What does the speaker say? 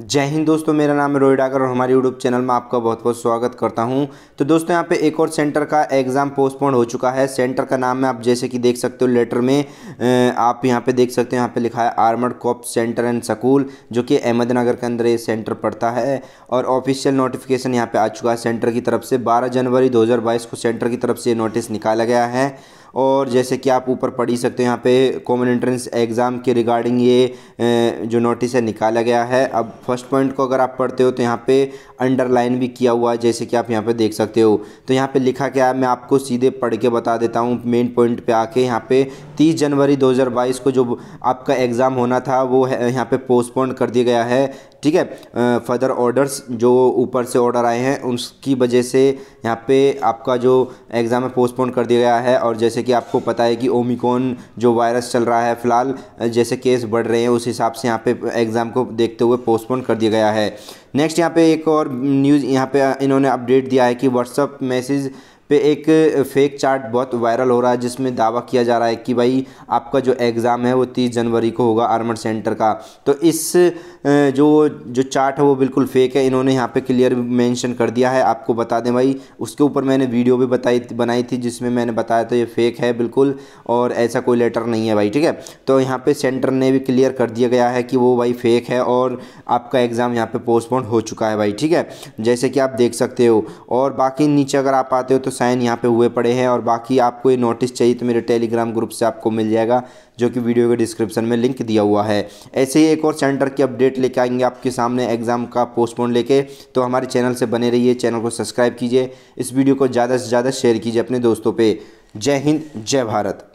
जय हिंद दोस्तों मेरा नाम है रोहित डागर और हमारे यूट्यूब चैनल में आपका बहुत बहुत स्वागत करता हूं तो दोस्तों यहां पे एक और सेंटर का एग्ज़ाम पोस्टपोन हो चुका है सेंटर का नाम है आप जैसे कि देख सकते हो लेटर में आप यहां पे देख सकते हो यहां पे लिखा है armour corps centre and school जो कि अहमदनगर के अंदर ये सेंटर पड़ता है और ऑफिशियल नोटिफिकेशन यहाँ पर आ चुका है सेंटर की तरफ से बारह जनवरी दो को सेंटर की तरफ से नोटिस निकाला गया है और जैसे कि आप ऊपर पढ़ ही सकते हो यहाँ पे कॉमन एंट्रेंस एग्ज़ाम के रिगार्डिंग ये जो नोटिस है निकाला गया है अब फर्स्ट पॉइंट को अगर आप पढ़ते हो तो यहाँ पे अंडरलाइन भी किया हुआ है जैसे कि आप यहाँ पे देख सकते हो तो यहाँ पे लिखा क्या है मैं आपको सीधे पढ़ के बता देता हूँ मेन पॉइंट पे आके यहाँ पे तीस जनवरी दो को जो आपका एग्ज़ाम होना था वो यहाँ पे पोस्टपोन कर दिया गया है ठीक है फर्दर ऑर्डर्स जो ऊपर से ऑर्डर आए हैं उसकी वजह से यहाँ पे आपका जो एग्ज़ाम है पोस्टपोन कर दिया गया है और जैसे जैसे कि आपको पता है कि ओमिकॉन जो वायरस चल रहा है फ़िलहाल जैसे केस बढ़ रहे हैं उस हिसाब से यहाँ पे एग्ज़ाम को देखते हुए पोस्टपोन कर दिया गया है नेक्स्ट यहाँ पे एक और न्यूज़ यहाँ पे इन्होंने अपडेट दिया है कि व्हाट्सअप मैसेज पे एक फेक चार्ट बहुत वायरल हो रहा है जिसमें दावा किया जा रहा है कि भाई आपका जो एग्ज़ाम है वो तीस जनवरी को होगा आर्मर सेंटर का तो इस जो जो चार्ट है वो बिल्कुल फेक है इन्होंने यहाँ पे क्लियर मेंशन कर दिया है आपको बता दें भाई उसके ऊपर मैंने वीडियो भी बताई बनाई थी जिसमें मैंने बताया था ये फेक है बिल्कुल और ऐसा कोई लेटर नहीं है भाई ठीक है तो यहाँ पर सेंटर ने भी क्लियर कर दिया गया है कि वो भाई फेक है और आपका एग्ज़ाम यहाँ पर पोस्टपोन हो चुका है भाई ठीक है जैसे कि आप देख सकते हो और बाकी नीचे अगर आप आते हो तो साइन यहाँ पे हुए पड़े हैं और बाकी आपको ये नोटिस चाहिए तो मेरे टेलीग्राम ग्रुप से आपको मिल जाएगा जो कि वीडियो के डिस्क्रिप्शन में लिंक दिया हुआ है ऐसे ही एक और सेंटर की अपडेट लेके आएंगे आपके सामने एग्जाम का पोस्टपोन लेके तो हमारे चैनल से बने रहिए चैनल को सब्सक्राइब कीजिए इस वीडियो को ज़्यादा से ज़्यादा शेयर कीजिए अपने दोस्तों पर जय हिंद जय भारत